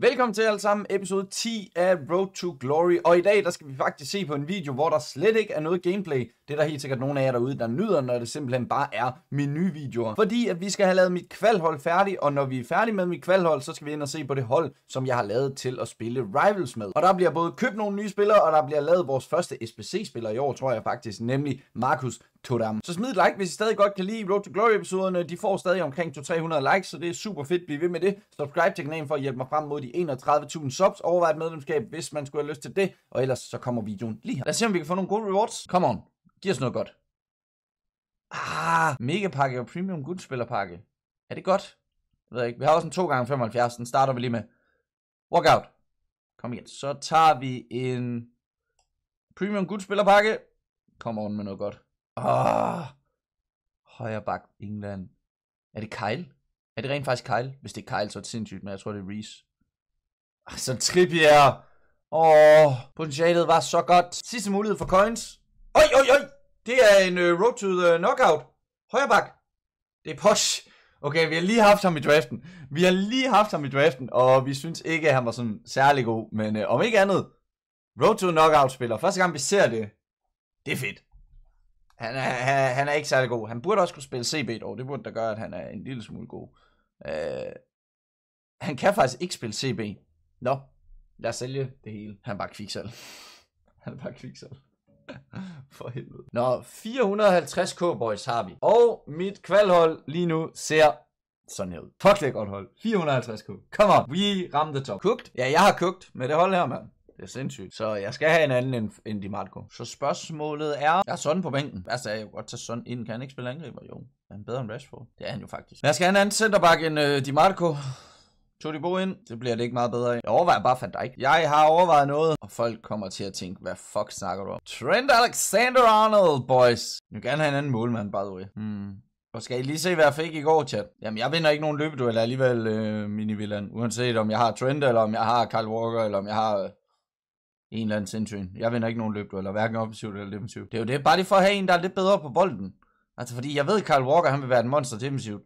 Velkommen til alle sammen, episode 10 af Road to Glory, og i dag der skal vi faktisk se på en video, hvor der slet ikke er noget gameplay. Det er der helt sikkert nogen af jer derude, der nyder, når det simpelthen bare er menuvideoer. Fordi at vi skal have lavet mit kvalhold færdigt, og når vi er færdige med mit kvalhold, så skal vi ind og se på det hold, som jeg har lavet til at spille Rivals med. Og der bliver både købt nogle nye spillere, og der bliver lavet vores første SPC-spiller i år, tror jeg faktisk, nemlig Markus Todam. Så smid et like, hvis I stadig godt kan lide Road to Glory-episoderne. De får stadig omkring 200-300 likes, så det er super fedt. blive ved med det. Subscribe til kanalen for at hjælpe mig frem mod de 31.000 subs. Overvej et medlemskab, hvis man skulle have lyst til det. Og ellers så kommer videoen lige her. Lad os se, om vi kan få nogle gode rewards. Come on. Giv os noget godt. Ah, mega pakke og premium guldspillerpakke. Er det godt? Jeg ved ikke. Vi har også en 2x75. Den starter vi lige med. Workout. Kom igen. Så tager vi en premium guldspillerpakke. Come on med noget godt. Ah. Oh. Højre bak England. Er det Kyle? Er det rent faktisk Kyle? Hvis det er Kyle, så er det sindssygt, men jeg tror, det er Reese. Ah, så Trippier. Åh, potentialet var så godt. Sidste mulighed for coins. Oj, oj, oj. Det er en uh, road to the knockout. Højre bak. Det er Posh. Okay, vi har lige haft ham i draften. Vi har lige haft ham i draften, og vi synes ikke, at han var sådan særlig god. Men uh, om ikke andet, Road to Knockout-spiller. Første gang, vi ser det, det er fedt. Han er, han, han er ikke særlig god. Han burde også kunne spille CB dog. Det burde da gøre, at han er en lille smule god. Uh, han kan faktisk ikke spille CB. Nå, lad os sælge det hele. Han er bare kviksel. Han er bare kviksel. For helvede. Nå, 450 K-boys har vi. Og mit kvalhold lige nu ser sådan her ud. Fuck, det er godt hold. 450 K. Come on, we ramte top. Cooked? Ja, jeg har cooked med det hold her, mand. Det er sindssygt. Så jeg skal have en anden end, end Di Marco. Så spørgsmålet er... Jeg er sådan på bænken. sagde jeg godt tage sådan ind. Kan han ikke spille angriber? Jo. Er han bedre end Rashford? Det er han jo faktisk. jeg skal have en anden centerback end uh, Di Marco. Tog de bo ind, Det bliver det ikke meget bedre. Jeg overvejer bare Van Dijk. Jeg har overvejet noget, og folk kommer til at tænke, hvad fuck snakker du om? Trent Alexander-Arnold, boys. Jeg vil gerne have en anden målmand, by the way. Hmm. Og skal I lige se, hvad jeg fik i går, chat? Jamen, jeg vinder ikke nogen løbeduel alligevel, øh, mini Villan. Uanset om jeg har Trent, eller om jeg har Kyle Walker, eller om jeg har øh, en eller anden sindssyg. Jeg vinder ikke nogen løbedueller, hverken offensivt eller defensivt. Det er jo det, bare lige for at have en, der er lidt bedre på bolden. Altså, fordi jeg ved, at Kyle Walker, han vil være et monster defensivt.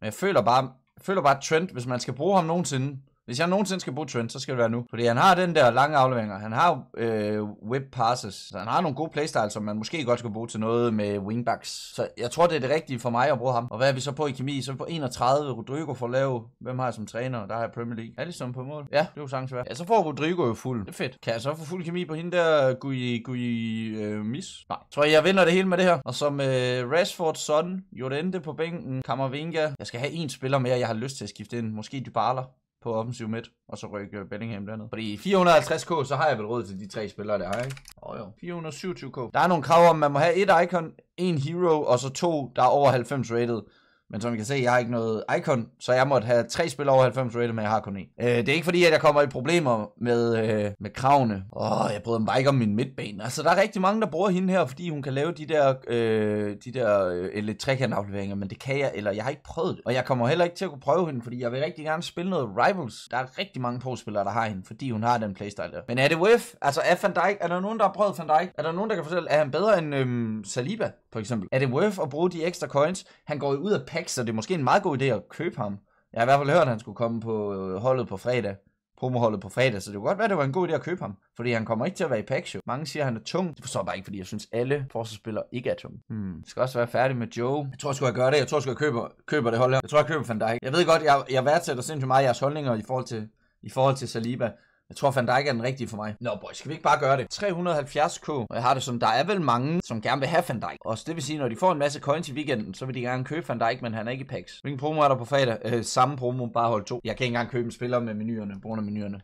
Men jeg føler bare, føler bare, at Trent, hvis man skal bruge ham nogensinde, hvis jeg nogensinde skal bruge Trent, så skal det være nu. Fordi han har den der lange afleveringer. Han har øh, whip passes. Så han har nogle gode playstyles, som man måske godt skulle bruge til noget med wingbacks. Så jeg tror, det er det rigtige for mig at bruge ham. Og hvad er vi så på i kemi? Så er vi på 31. Rodrigo får lav. Hvem har jeg som træner? Der har jeg Premier League. Allison på mål. Ja, det er jo sagtens Ja, så får Rodrigo jo fuld. Det er fedt. Kan jeg så få fuld kemi på hende der Gui, Gui øh, Mis? Nej. Tror jeg, jeg vinder det hele med det her. Og som øh, Rashford, Son, Jorente på bænken, Kammervinga. Jeg skal have en spiller mere, jeg har lyst til at skifte ind. Måske Dybala på offensiv midt, og så rykke Bellingham dernede. Fordi 450k, så har jeg vel råd til de tre spillere, der har, ikke? Åh oh, jo. 427k. Der er nogle krav om, man må have et icon, en hero, og så to, der er over 90 rated. Men som I kan se, jeg har ikke noget icon, så jeg måtte have tre spil over 90 rated, men jeg har kun én. Øh, det er ikke fordi, at jeg kommer i problemer med, øh, med kravene. Åh, jeg bryder mig ikke om min midtbane. Altså, der er rigtig mange, der bruger hende her, fordi hun kan lave de der, øh, de der øh, trekant trekantafleveringer, men det kan jeg, eller jeg har ikke prøvet det. Og jeg kommer heller ikke til at kunne prøve hende, fordi jeg vil rigtig gerne spille noget Rivals. Der er rigtig mange pro-spillere, der har hende, fordi hun har den playstyle der. Men er det WF? Altså, er Van Dijk? Er der nogen, der har prøvet Van Dijk? Er der nogen, der kan fortælle, er han bedre end øhm, Saliba, for eksempel? Er det worth at bruge de ekstra coins? Han går jo ud af pack back, så det er måske en meget god idé at købe ham. Jeg har i hvert fald hørt, at han skulle komme på øh, holdet på fredag promoholdet på fredag, så det kunne godt være, det var en god idé at købe ham, fordi han kommer ikke til at være i packshow. Mange siger, at han er tung. Det forstår jeg bare ikke, fordi jeg synes, alle forsvarsspillere ikke er tunge. Hmm. Jeg skal også være færdig med Joe. Jeg tror jeg jeg gøre det. Jeg tror jeg jeg købe, køber det hold her. Jeg tror, jeg køber Van Dijk. Jeg ved godt, jeg, jeg værdsætter sindssygt meget jeres holdninger i forhold til, i forhold til Saliba, jeg tror, Van Dijk er den rigtige for mig. Nå, boy, skal vi ikke bare gøre det? 370k, og jeg har det som, der er vel mange, som gerne vil have Van Dijk. Og det vil sige, når de får en masse coins i weekenden, så vil de gerne købe Van Dijk, men han er ikke i packs. Hvilken promo er der på fredag? Øh, samme promo, bare hold to. Jeg kan ikke engang købe en spiller med menuerne, på grund af menuerne.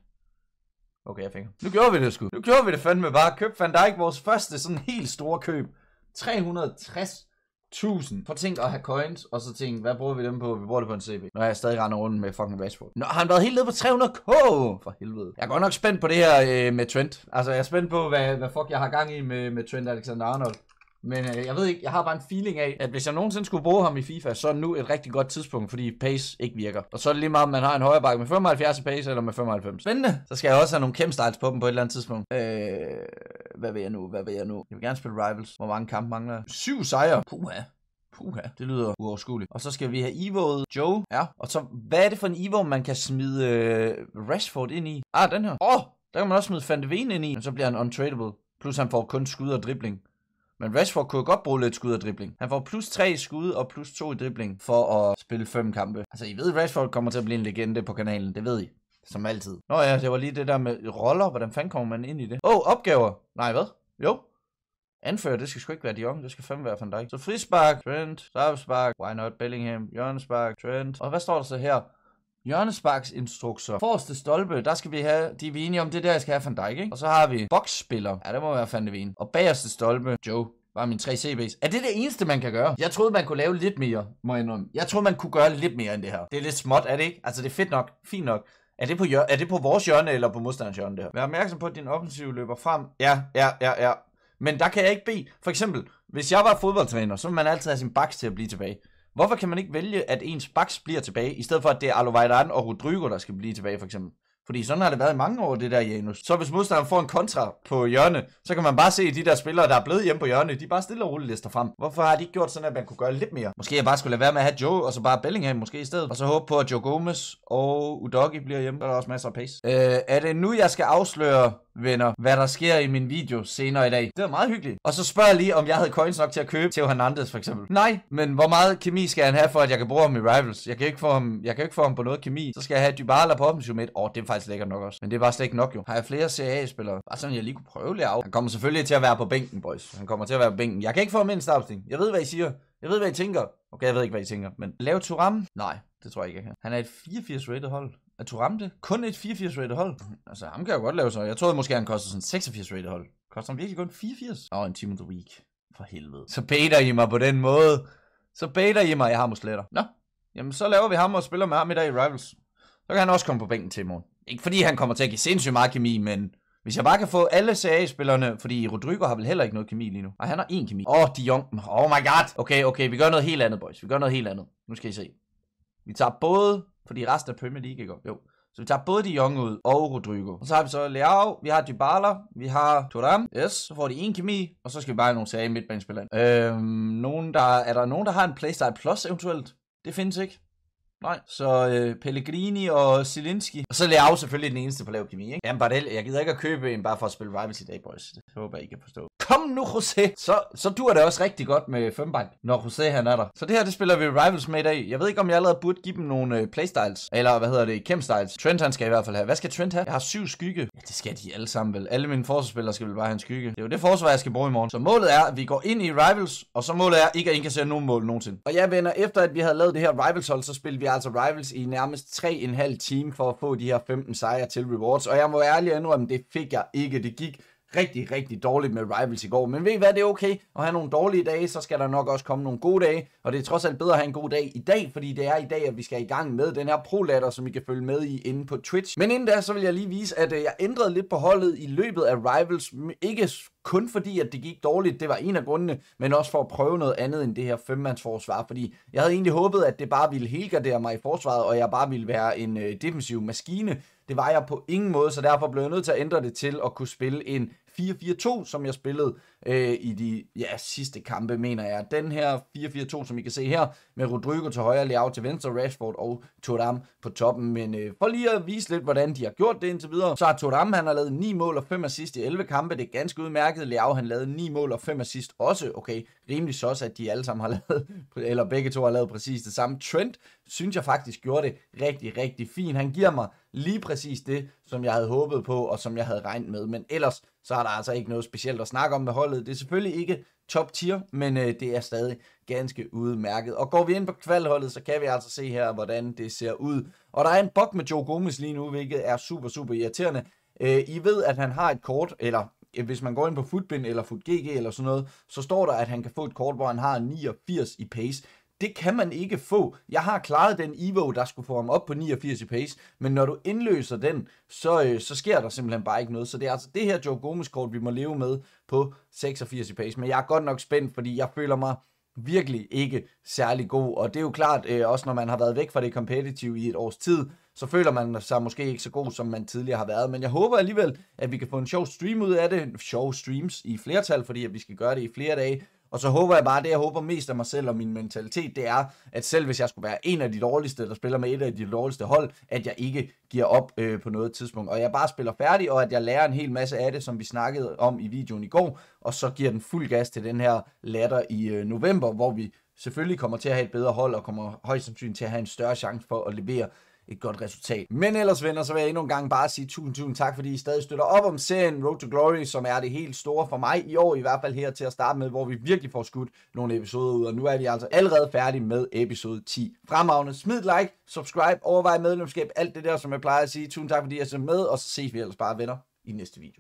Okay, jeg fik Nu gjorde vi det sgu. Nu gjorde vi det fandme bare. Køb Van Dijk vores første sådan helt store køb. 360 1000. Prøv at tænke at have coins, og så tænke, hvad bruger vi dem på? Vi bruger det på en CB. Når jeg stadig render rundt med fucking Rashford. Nå, har han været helt nede på 300k? For helvede. Jeg er godt nok spændt på det her øh, med Trent. Altså, jeg er spændt på, hvad, hvad fuck jeg har gang i med, med Trent Alexander-Arnold. Men øh, jeg ved ikke, jeg har bare en feeling af, at hvis jeg nogensinde skulle bruge ham i FIFA, så er nu et rigtig godt tidspunkt, fordi pace ikke virker. Og så er det lige meget, om man har en højre bakke med 75 i pace eller med 95. Spændende. Så skal jeg også have nogle kæmpe styles på dem på et eller andet tidspunkt. Øh, hvad vil jeg nu? Hvad vil jeg nu? Jeg vil gerne spille Rivals. Hvor mange kampe mangler jeg? Syv sejre. Puha. Puha, det lyder uoverskueligt. Og så skal vi have Evo'et Joe. Ja. Og så, hvad er det for en Evo, man kan smide øh, Rashford ind i? Ah, den her. Åh, oh, der kan man også smide Van ind i. Men så bliver han untradable. Plus han får kun skud og dribling. Men Rashford kunne godt bruge lidt skud og dribling. Han får plus 3 i skud og plus 2 i dribling for at spille 5 kampe. Altså, I ved, Rashford kommer til at blive en legende på kanalen. Det ved I. Som altid. Nå ja, det var lige det der med roller. Hvordan fanden kommer man ind i det? Åh, oh, opgaver. Nej, hvad? Jo. Anfører, det skal sgu ikke være de unge, det skal fem være Van Dijk. Så frispark, Trent, straffespark, why not Bellingham, hjørnespark, Trent. Og hvad står der så her? hjørnesparksinstrukser. Forreste stolpe, der skal vi have, de er om, det der, jeg skal have fra dig, ikke? Og så har vi boksspiller. Ja, det må være fandme de Og bagerste stolpe, Joe var min 3 CB's. Er det det eneste, man kan gøre? Jeg troede, man kunne lave lidt mere, må jeg indrømme. Jeg troede, man kunne gøre lidt mere end det her. Det er lidt småt, er det ikke? Altså, det er fedt nok. Fint nok. Er det, på hjør- er det på vores hjørne eller på modstanders hjørne, det her? Vær opmærksom på, at din offensiv løber frem. Ja, ja, ja, ja. Men der kan jeg ikke bede. For eksempel, hvis jeg var fodboldtræner, så ville man altid have sin baks til at blive tilbage. Hvorfor kan man ikke vælge, at ens baks bliver tilbage, i stedet for, at det er Alvejdan og Rodrigo, der skal blive tilbage, for eksempel? Fordi sådan har det været i mange år, det der Janus. Så hvis modstanderen får en kontra på hjørne, så kan man bare se de der spillere, der er blevet hjemme på hjørne, de bare stille og roligt lister frem. Hvorfor har de ikke gjort sådan, at man kunne gøre lidt mere? Måske jeg bare skulle lade være med at have Joe, og så bare Bellingham måske i stedet. Og så håbe på, at Joe Gomez og Udogi bliver hjemme. Der er også masser af pace. Øh, er det nu, jeg skal afsløre, venner, hvad der sker i min video senere i dag? Det er meget hyggeligt. Og så spørger jeg lige, om jeg havde coins nok til at købe Theo Hernandez for eksempel. Nej, men hvor meget kemi skal han have for, at jeg kan bruge ham i Rivals? Jeg kan ikke få ham, jeg kan ikke få ham på noget kemi. Så skal jeg have Dybala på offensiv midt. Åh, oh, det er faktisk lækker nok også. Men det er bare slet ikke nok jo. Har jeg flere CA-spillere? Bare sådan, jeg lige kunne prøve lidt af. Han kommer selvfølgelig til at være på bænken, boys. Han kommer til at være på bænken. Jeg kan ikke få ham ind i Jeg ved, hvad I siger. Jeg ved, hvad I tænker. Okay, jeg ved ikke, hvad I tænker. Men lave Turam? Nej, det tror jeg ikke, jeg kan. Han er et 84-rated hold. Er Turam det? Kun et 84-rated hold? Altså, ham kan jeg godt lave så. Jeg troede måske, han kostede sådan 86-rated hold. Koster han virkelig kun 84? Åh, oh, en time of the week. For helvede. Så baiter I mig på den måde. Så baiter I mig, jeg har musletter. Nå, jamen så laver vi ham og spiller med ham i dag i Rivals så kan han også komme på bænken til i morgen. Ikke fordi han kommer til at give sindssygt meget kemi, men hvis jeg bare kan få alle CA-spillerne, fordi Rodrigo har vel heller ikke noget kemi lige nu. Og han har én kemi. Åh, oh, De Jong. Oh my god. Okay, okay, vi gør noget helt andet, boys. Vi gør noget helt andet. Nu skal I se. Vi tager både, fordi resten af Premier League, ikke? Jo. Så vi tager både De Jong ud og Rodrigo. Og så har vi så Leao, vi har Dybala, vi har Turam. Yes, så får de en kemi, og så skal vi bare have nogle CA midtbanespillere. Øhm, nogen der, er der nogen, der har en Playstyle Plus eventuelt? Det findes ikke. Nej. Så øh, Pellegrini og Zielinski. Og så Leao selvfølgelig den eneste på lav kemi, ikke? Jamen Bardel, jeg gider ikke at købe en bare for at spille Rivals i dag, boys. Det håber jeg, ikke kan forstå. Kom nu, Jose! Så, så dur det også rigtig godt med Fembank, når Jose han er der. Så det her, det spiller vi Rivals med i dag. Jeg ved ikke, om jeg allerede burde give dem nogle øh, playstyles. Eller hvad hedder det? Kemstyles. Trent han skal i hvert fald have. Hvad skal Trent have? Jeg har syv skygge. Ja, det skal de alle sammen vel. Alle mine forsvarsspillere skal vel bare have en skygge. Det er jo det forsvar, jeg skal bruge i morgen. Så målet er, at vi går ind i Rivals, og så målet er ikke at indkassere nogen mål nogensinde. Og jeg venner, efter at vi havde lavet det her Rivals-hold, så spiller vi vi altså Rivals i nærmest 3,5 time for at få de her 15 sejre til rewards. Og jeg må ærligt indrømme, det fik jeg ikke. Det gik rigtig, rigtig dårligt med Rivals i går. Men ved I hvad, det er okay at have nogle dårlige dage, så skal der nok også komme nogle gode dage. Og det er trods alt bedre at have en god dag i dag, fordi det er i dag, at vi skal i gang med den her prolatter, som I kan følge med i inde på Twitch. Men inden da, så vil jeg lige vise, at øh, jeg ændrede lidt på holdet i løbet af Rivals. Ikke kun fordi, at det gik dårligt, det var en af grundene, men også for at prøve noget andet end det her femmandsforsvar, fordi jeg havde egentlig håbet, at det bare ville helgardere mig i forsvaret, og jeg bare ville være en øh, defensiv maskine. Det var jeg på ingen måde, så derfor blev jeg nødt til at ændre det til at kunne spille en 4-4-2, som jeg spillede øh, i de ja, sidste kampe, mener jeg. Den her 4-4-2, som I kan se her, med Rodrigo til højre, Leao til venstre, Rashford og Thuram på toppen. Men øh, for lige at vise lidt, hvordan de har gjort det indtil videre, så har Thuram, han har lavet 9 mål og 5 assist i 11 kampe. Det er ganske udmærket. Leao, han lavede 9 mål og 5 assist også. Okay, rimelig så også, at de alle sammen har lavet, eller begge to har lavet præcis det samme. Trent, synes jeg faktisk, gjorde det rigtig, rigtig fint. Han giver mig lige præcis det, som jeg havde håbet på, og som jeg havde regnet med. Men ellers, så er der altså ikke noget specielt at snakke om med holdet. Det er selvfølgelig ikke top tier, men øh, det er stadig ganske udmærket. Og går vi ind på kvalholdet, så kan vi altså se her, hvordan det ser ud. Og der er en bug med Joe Gomez lige nu, hvilket er super, super irriterende. Øh, I ved, at han har et kort, eller øh, hvis man går ind på Footbin eller FootGG eller sådan noget, så står der, at han kan få et kort, hvor han har 89 i pace. Det kan man ikke få. Jeg har klaret den Evo, der skulle få ham op på 89 pace, men når du indløser den, så, øh, så sker der simpelthen bare ikke noget. Så det er altså det her Joe Gomez-kort, vi må leve med på 86 i pace. Men jeg er godt nok spændt, fordi jeg føler mig virkelig ikke særlig god. Og det er jo klart, øh, også når man har været væk fra det competitive i et års tid, så føler man sig måske ikke så god, som man tidligere har været. Men jeg håber alligevel, at vi kan få en sjov stream ud af det. Sjov streams i flertal, fordi at vi skal gøre det i flere dage. Og så håber jeg bare, det jeg håber mest af mig selv og min mentalitet, det er, at selv hvis jeg skulle være en af de dårligste, der spiller med et af de dårligste hold, at jeg ikke giver op øh, på noget tidspunkt. Og jeg bare spiller færdig, og at jeg lærer en hel masse af det, som vi snakkede om i videoen i går, og så giver den fuld gas til den her latter i øh, november, hvor vi selvfølgelig kommer til at have et bedre hold og kommer højst sandsynligt til at have en større chance for at levere et godt resultat. Men ellers venner, så vil jeg endnu en gang bare sige tusind, tusind tak, fordi I stadig støtter op om serien Road to Glory, som er det helt store for mig i år, i hvert fald her til at starte med, hvor vi virkelig får skudt nogle episoder ud, og nu er vi altså allerede færdige med episode 10. Fremragende, smid like, subscribe, overvej medlemskab, alt det der, som jeg plejer at sige. Tusind tak, fordi I er med, og så ses vi ellers bare venner i næste video.